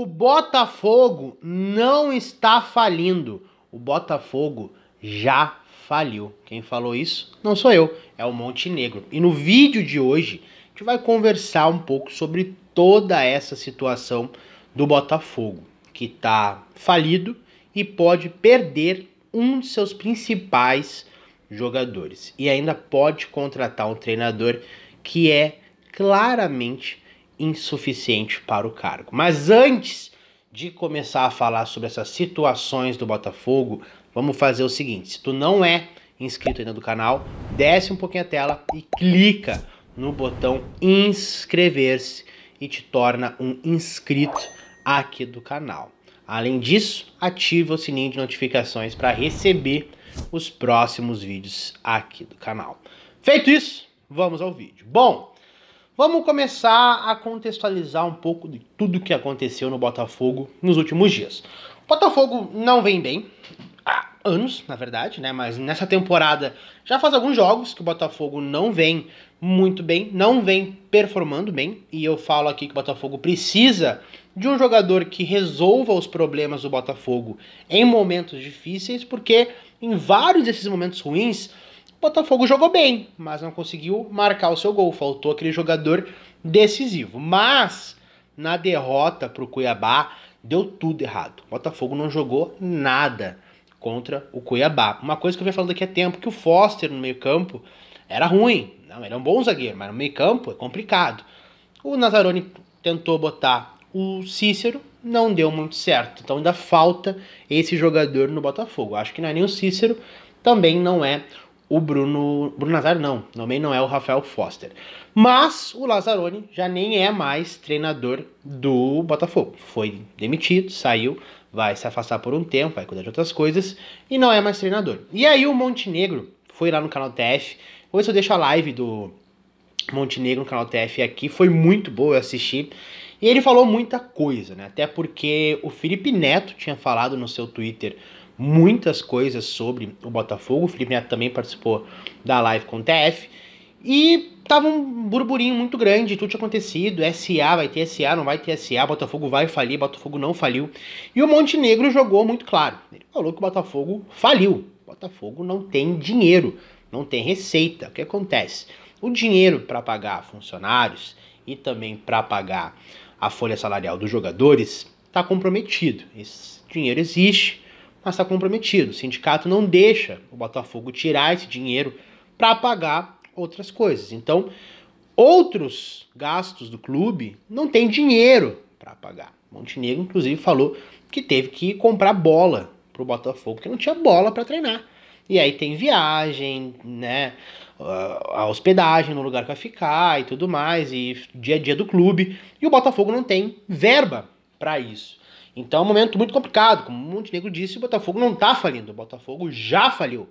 O Botafogo não está falindo. O Botafogo já faliu. Quem falou isso não sou eu, é o Montenegro. E no vídeo de hoje a gente vai conversar um pouco sobre toda essa situação do Botafogo, que está falido e pode perder um de seus principais jogadores. E ainda pode contratar um treinador que é claramente insuficiente para o cargo. Mas antes de começar a falar sobre essas situações do Botafogo, vamos fazer o seguinte: se tu não é inscrito ainda do canal, desce um pouquinho a tela e clica no botão inscrever-se e te torna um inscrito aqui do canal. Além disso, ativa o sininho de notificações para receber os próximos vídeos aqui do canal. Feito isso, vamos ao vídeo. Bom, Vamos começar a contextualizar um pouco de tudo que aconteceu no Botafogo nos últimos dias. O Botafogo não vem bem, há anos, na verdade, né? Mas nessa temporada já faz alguns jogos que o Botafogo não vem muito bem, não vem performando bem, e eu falo aqui que o Botafogo precisa de um jogador que resolva os problemas do Botafogo em momentos difíceis, porque em vários desses momentos ruins, o Botafogo jogou bem, mas não conseguiu marcar o seu gol. Faltou aquele jogador decisivo. Mas na derrota para o Cuiabá deu tudo errado. O Botafogo não jogou nada contra o Cuiabá. Uma coisa que eu venho falando daqui a tempo que o Foster no meio campo era ruim. Não, ele é um bom zagueiro, mas no meio campo é complicado. O Nazarone tentou botar o Cícero, não deu muito certo. Então ainda falta esse jogador no Botafogo. Acho que não é nem o Cícero, também não é o Bruno. Bruno Nazário não, também não é o Rafael Foster. Mas o Lazzaroni já nem é mais treinador do Botafogo. Foi demitido, saiu, vai se afastar por um tempo, vai cuidar de outras coisas e não é mais treinador. E aí o Montenegro foi lá no canal TF. Hoje eu deixo a live do Montenegro no canal TF aqui, foi muito boa, eu assisti. E ele falou muita coisa, né? Até porque o Felipe Neto tinha falado no seu Twitter muitas coisas sobre o Botafogo. O Felipe Neto também participou da live com o TF. E tava um burburinho muito grande, tudo tinha acontecido, SA, vai ter SA, não vai ter SA, Botafogo vai falir, Botafogo não faliu. E o Montenegro jogou muito claro. Ele falou que o Botafogo faliu. O Botafogo não tem dinheiro, não tem receita. O que acontece? O dinheiro para pagar funcionários e também para pagar a folha salarial dos jogadores está comprometido. Esse dinheiro existe, mas está comprometido. O sindicato não deixa o Botafogo tirar esse dinheiro para pagar outras coisas. Então, outros gastos do clube não tem dinheiro para pagar. Montenegro, inclusive, falou que teve que comprar bola para o Botafogo, porque não tinha bola para treinar. E aí tem viagem, né? A hospedagem no lugar que vai ficar e tudo mais, e dia a dia do clube. E o Botafogo não tem verba para isso. Então é um momento muito complicado. Como o Montenegro disse, o Botafogo não está falindo. O Botafogo já faliu.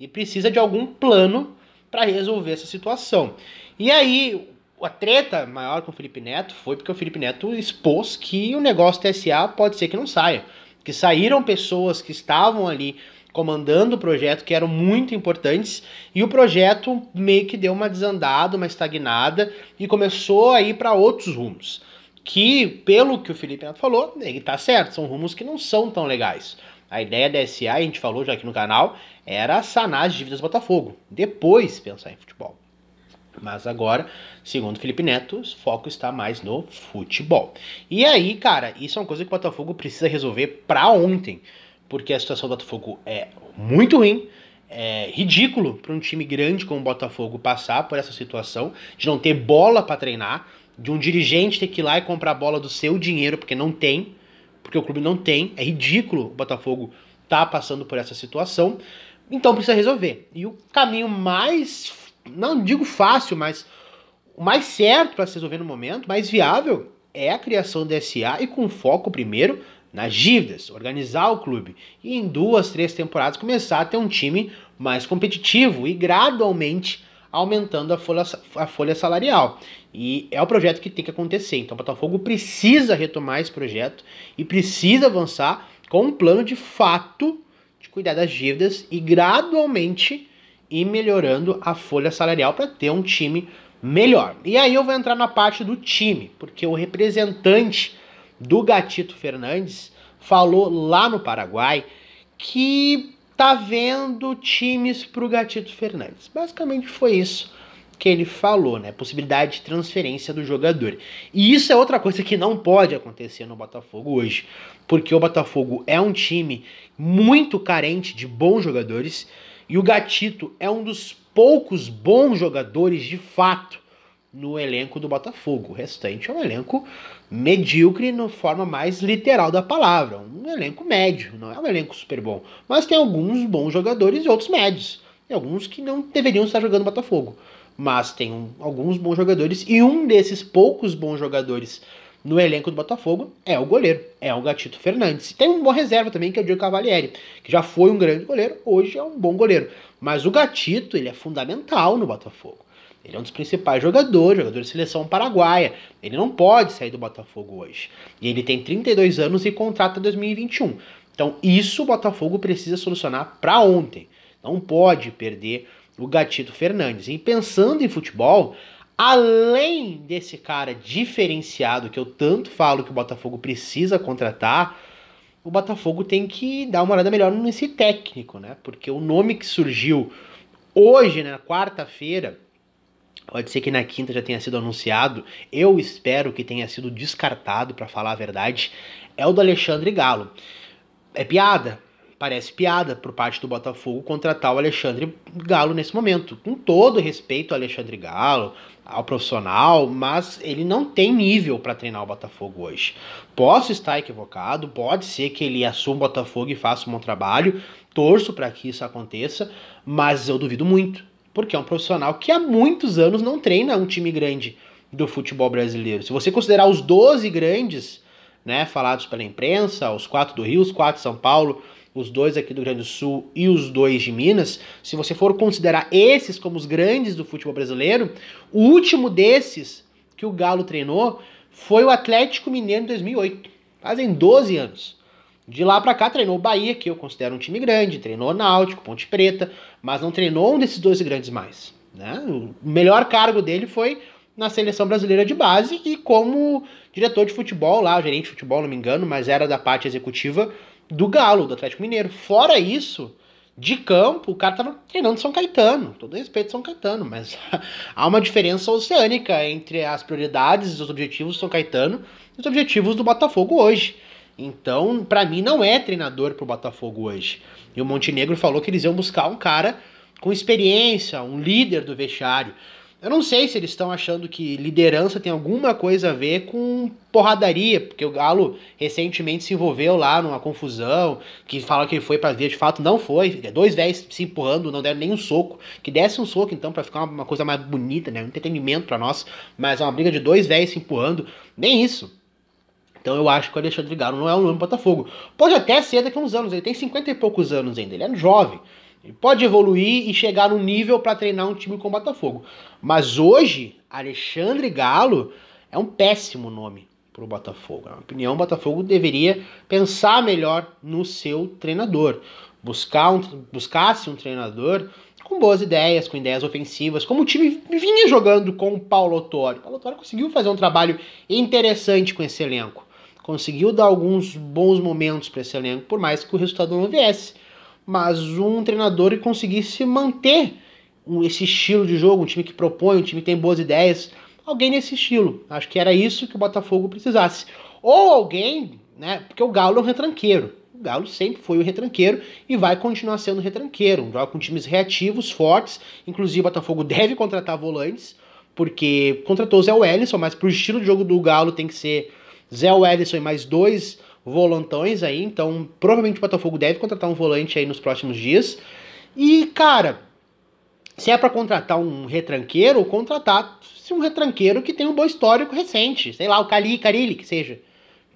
E precisa de algum plano para resolver essa situação. E aí, a treta maior com o Felipe Neto foi porque o Felipe Neto expôs que o negócio TSA pode ser que não saia. Que saíram pessoas que estavam ali comandando o projeto, que eram muito importantes, e o projeto meio que deu uma desandada, uma estagnada, e começou a ir para outros rumos que, pelo que o Felipe Neto falou, ele tá certo, são rumos que não são tão legais. A ideia da SA, a gente falou já aqui no canal, era sanar as dívidas do Botafogo, depois pensar em futebol. Mas agora, segundo Felipe Neto, o foco está mais no futebol. E aí, cara, isso é uma coisa que o Botafogo precisa resolver para ontem, porque a situação do Botafogo é muito ruim. É ridículo para um time grande como o Botafogo passar por essa situação de não ter bola para treinar, de um dirigente ter que ir lá e comprar a bola do seu dinheiro, porque não tem, porque o clube não tem, é ridículo o Botafogo tá passando por essa situação, então precisa resolver. E o caminho mais, não digo fácil, mas o mais certo para se resolver no momento, mais viável, é a criação da SA e com foco primeiro nas dívidas, organizar o clube e em duas, três temporadas começar a ter um time mais competitivo e gradualmente aumentando a folha, a folha salarial. E é o projeto que tem que acontecer. Então, o Botafogo precisa retomar esse projeto e precisa avançar com um plano de fato de cuidar das dívidas e gradualmente ir melhorando a folha salarial para ter um time melhor. E aí eu vou entrar na parte do time, porque o representante do Gatito Fernandes falou lá no Paraguai que tá vendo times para o Gatito Fernandes. Basicamente foi isso que ele falou, né? Possibilidade de transferência do jogador. E isso é outra coisa que não pode acontecer no Botafogo hoje, porque o Botafogo é um time muito carente de bons jogadores e o Gatito é um dos poucos bons jogadores de fato no elenco do Botafogo. O restante é um elenco medíocre na forma mais literal da palavra. Um elenco médio, não é um elenco super bom. Mas tem alguns bons jogadores e outros médios. E alguns que não deveriam estar jogando Botafogo. Mas tem um, alguns bons jogadores e um desses poucos bons jogadores no elenco do Botafogo é o goleiro, é o Gatito Fernandes. E tem um bom reserva também, que é o Diego Cavalieri, que já foi um grande goleiro, hoje é um bom goleiro. Mas o Gatito, ele é fundamental no Botafogo. Ele é um dos principais jogadores, jogador de seleção paraguaia. Ele não pode sair do Botafogo hoje. E ele tem 32 anos e contrata 2021. Então, isso o Botafogo precisa solucionar para ontem. Não pode perder o Gatito Fernandes. E pensando em futebol, além desse cara diferenciado que eu tanto falo que o Botafogo precisa contratar, o Botafogo tem que dar uma olhada melhor nesse técnico, né? Porque o nome que surgiu hoje, né, na né, quarta-feira, Pode ser que na quinta já tenha sido anunciado. Eu espero que tenha sido descartado, para falar a verdade. É o do Alexandre Galo. É piada. Parece piada por parte do Botafogo contratar o Alexandre Galo nesse momento. Com todo respeito ao Alexandre Galo, ao profissional, mas ele não tem nível para treinar o Botafogo hoje. Posso estar equivocado, pode ser que ele assuma o Botafogo e faça um bom trabalho, torço para que isso aconteça, mas eu duvido muito porque é um profissional que há muitos anos não treina um time grande do futebol brasileiro. Se você considerar os 12 grandes, né, falados pela imprensa, os quatro do Rio, os quatro de São Paulo, os dois aqui do Rio Grande do Sul e os dois de Minas, se você for considerar esses como os grandes do futebol brasileiro, o último desses que o Galo treinou foi o Atlético Mineiro em 2008. Fazem 12 anos. De lá para cá treinou o Bahia, que eu considero um time grande, treinou o Náutico, Ponte Preta, mas não treinou um desses dois grandes mais. Né? O melhor cargo dele foi na seleção brasileira de base e como diretor de futebol lá, gerente de futebol, não me engano, mas era da parte executiva do Galo, do Atlético Mineiro. Fora isso, de campo, o cara tava treinando São Caetano, todo respeito São Caetano, mas há uma diferença oceânica entre as prioridades e os objetivos do São Caetano e os objetivos do Botafogo hoje. Então, para mim, não é treinador pro Botafogo hoje. E o Montenegro falou que eles iam buscar um cara com experiência, um líder do vestiário. Eu não sei se eles estão achando que liderança tem alguma coisa a ver com porradaria, porque o Galo recentemente se envolveu lá numa confusão, que fala que ele foi para ver, de fato não foi. Dois velhos se empurrando, não deram nem um soco. Que desse um soco então para ficar uma, coisa mais bonita, né? Um entretenimento para nós, mas é uma briga de dois velhos se empurrando, nem isso. Então eu acho que o Alexandre Galo não é um nome do Botafogo. Pode até ser daqui a uns anos, ele tem 50 e poucos anos ainda, ele é jovem. Ele pode evoluir e chegar no nível para treinar um time com o Botafogo. Mas hoje, Alexandre Galo é um péssimo nome para o Botafogo. Na minha opinião, o Botafogo deveria pensar melhor no seu treinador. Buscar um, buscasse um treinador com boas ideias, com ideias ofensivas, como o time vinha jogando com o Paulo Otório. O Paulo Otório conseguiu fazer um trabalho interessante com esse elenco conseguiu dar alguns bons momentos para esse elenco, por mais que o resultado não viesse. Mas um treinador que conseguisse manter esse estilo de jogo, um time que propõe, um time que tem boas ideias, alguém nesse estilo. Acho que era isso que o Botafogo precisasse. Ou alguém, né? Porque o Galo é um retranqueiro. O Galo sempre foi o retranqueiro e vai continuar sendo retranqueiro. Joga com times reativos, fortes. Inclusive, o Botafogo deve contratar volantes, porque contratou o Zé Wellington, mas pro estilo de jogo do Galo tem que ser Zé Wellison e mais dois volantões aí, então provavelmente o Botafogo deve contratar um volante aí nos próximos dias. E, cara, se é para contratar um retranqueiro, contratar se um retranqueiro que tem um bom histórico recente, sei lá, o Cali, Carilli, que seja,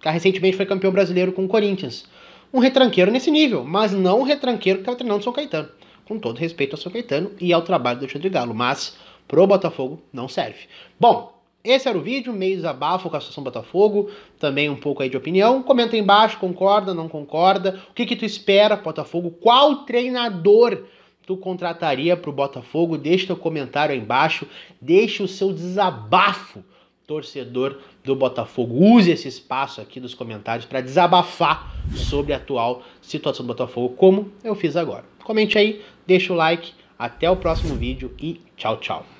que recentemente foi campeão brasileiro com o Corinthians. Um retranqueiro nesse nível, mas não um retranqueiro que estava treinando o São Caetano. Com todo respeito ao São Caetano e ao trabalho do Alexandre Galo, mas pro Botafogo não serve. Bom, esse era o vídeo, meio desabafo com a situação Botafogo, também um pouco aí de opinião. Comenta aí embaixo, concorda, não concorda, o que que tu espera Botafogo, qual treinador tu contrataria pro Botafogo? Deixa teu comentário aí embaixo, deixa o seu desabafo, torcedor do Botafogo. Use esse espaço aqui dos comentários para desabafar sobre a atual situação do Botafogo, como eu fiz agora. Comente aí, deixa o like, até o próximo vídeo e tchau, tchau.